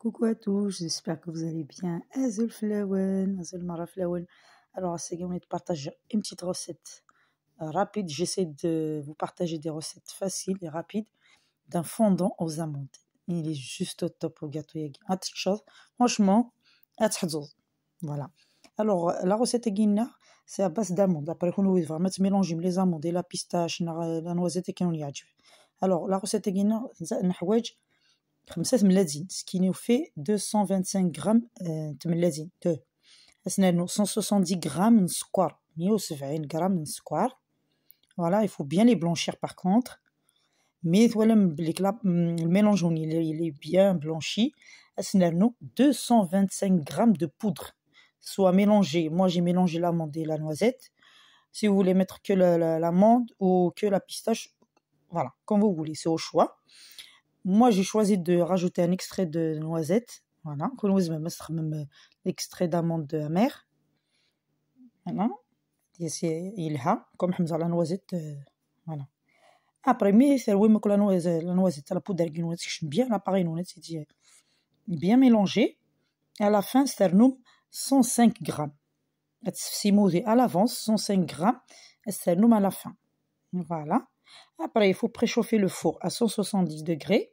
Coucou à tous, j'espère que vous allez bien. Azul Flawen, Azul Mara Flawen. Alors, c'est on est partager une petite recette euh, rapide. J'essaie de vous partager des recettes faciles et rapides d'un fondant aux amandes. Il est juste au top au gâteau yagi. Franchement, voilà. Alors, la recette c'est à base d'amandes. Après, on va mettre mélanger les amandes et la pistache, la noisette et qu'on y Alors, la recette est c'est ce ce qui nous fait 225 g de mélange. cest 170 g de square, de Voilà, il faut bien les blanchir par contre. Mais voilà, le mélange, il est bien blanchi. 225 g de poudre. Soit mélangé. moi j'ai mélangé l'amande et la noisette. Si vous voulez mettre que l'amande ou que la pistache, voilà, comme vous voulez, c'est au choix moi, j'ai choisi de rajouter un extrait de noisette. Voilà. même euh, l'extrait d'amande amère. Voilà. Il a, comme Hamza, la noisette. Euh, voilà. Après, mais c'est la noisette, euh, la noisette, la poudre de noisette, bien l'appareil noisette, c'est bien mélangé. Et à la fin, c'est un 105 grammes. C'est à l'avance, 105 grammes, et c'est à la fin. Voilà. Après, il faut préchauffer le four à 170 degrés.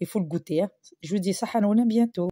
il faut le goûter. Hein. Je vous dis ça, bientôt.